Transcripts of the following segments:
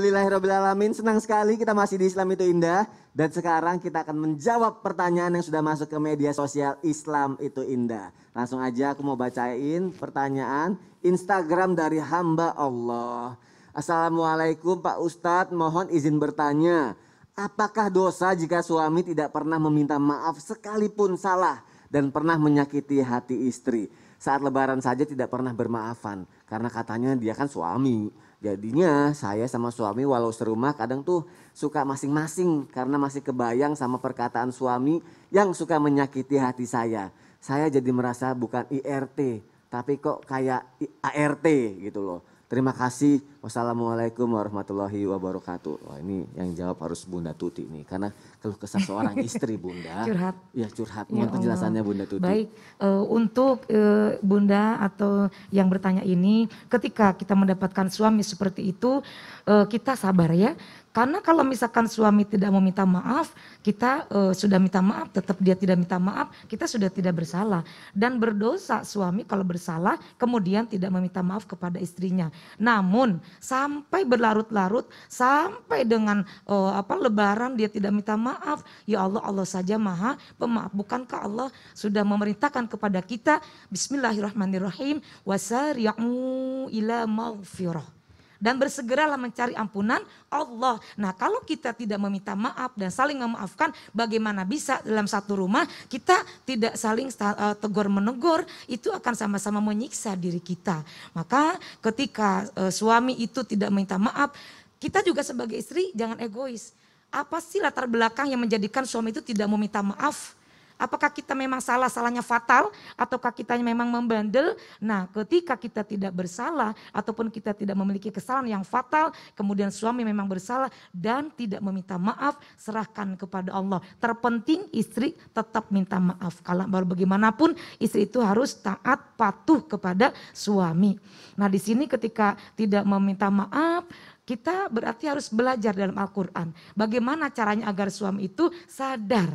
Alhamdulillahirrahmanirrahim. Senang sekali kita masih di Islam itu indah. Dan sekarang kita akan menjawab pertanyaan yang sudah masuk ke media sosial Islam itu indah. Langsung aja aku mau bacain pertanyaan Instagram dari hamba Allah. Assalamualaikum Pak Ustadz, mohon izin bertanya. Apakah dosa jika suami tidak pernah meminta maaf sekalipun salah dan pernah menyakiti hati istri? saat lebaran saja tidak pernah bermaafan karena katanya dia kan suami. Jadinya saya sama suami walau serumah kadang tuh suka masing-masing karena masih kebayang sama perkataan suami yang suka menyakiti hati saya. Saya jadi merasa bukan IRT tapi kok kayak ART gitu loh. Terima kasih. Wassalamualaikum warahmatullahi wabarakatuh. Wah ini yang jawab harus Bunda Tuti nih. Karena kalau kesah seorang istri Bunda. curhat. Iya, ya curhat. Mohon ya penjelasannya Bunda Tuti. Baik. Uh, untuk uh, Bunda atau yang bertanya ini. Ketika kita mendapatkan suami seperti itu. Uh, kita sabar ya karena kalau misalkan suami tidak mau minta maaf, kita uh, sudah minta maaf, tetap dia tidak minta maaf, kita sudah tidak bersalah. Dan berdosa suami kalau bersalah, kemudian tidak meminta maaf kepada istrinya. Namun sampai berlarut-larut, sampai dengan uh, apa Lebaran dia tidak minta maaf, ya Allah Allah saja maha pemaaf. Bukankah Allah sudah memerintahkan kepada kita Bismillahirrahmanirrahim wasari'u ila maghfirah dan bersegeralah mencari ampunan Allah. Nah, kalau kita tidak meminta maaf dan saling memaafkan, bagaimana bisa dalam satu rumah kita tidak saling e, tegur menegur, itu akan sama-sama menyiksa diri kita. Maka ketika e, suami itu tidak meminta maaf, kita juga sebagai istri jangan egois. Apa sih latar belakang yang menjadikan suami itu tidak meminta maaf? Apakah kita memang salah, salahnya fatal, ataukah kita memang membandel? Nah, ketika kita tidak bersalah, ataupun kita tidak memiliki kesalahan yang fatal, kemudian suami memang bersalah dan tidak meminta maaf, serahkan kepada Allah. Terpenting istri tetap minta maaf. Kalau baru bagaimanapun, istri itu harus taat patuh kepada suami. Nah, di sini ketika tidak meminta maaf, kita berarti harus belajar dalam Al-Quran. Bagaimana caranya agar suami itu sadar.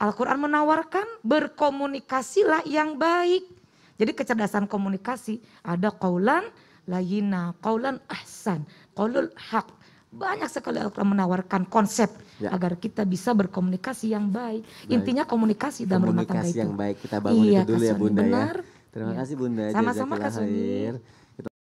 Al-Quran menawarkan berkomunikasilah yang baik. Jadi kecerdasan komunikasi ada kaulan layina, kaulan ahsan, kaulul hak. Banyak sekali Al-Quran menawarkan konsep ya. agar kita bisa berkomunikasi yang baik. baik. Intinya komunikasi dalam komunikasi rumah tangga itu. Komunikasi yang baik kita bangun iya, itu dulu ya Bunda ya. benar. ya. Terima ya. kasih Bunda. Sama-sama Kak Sunir.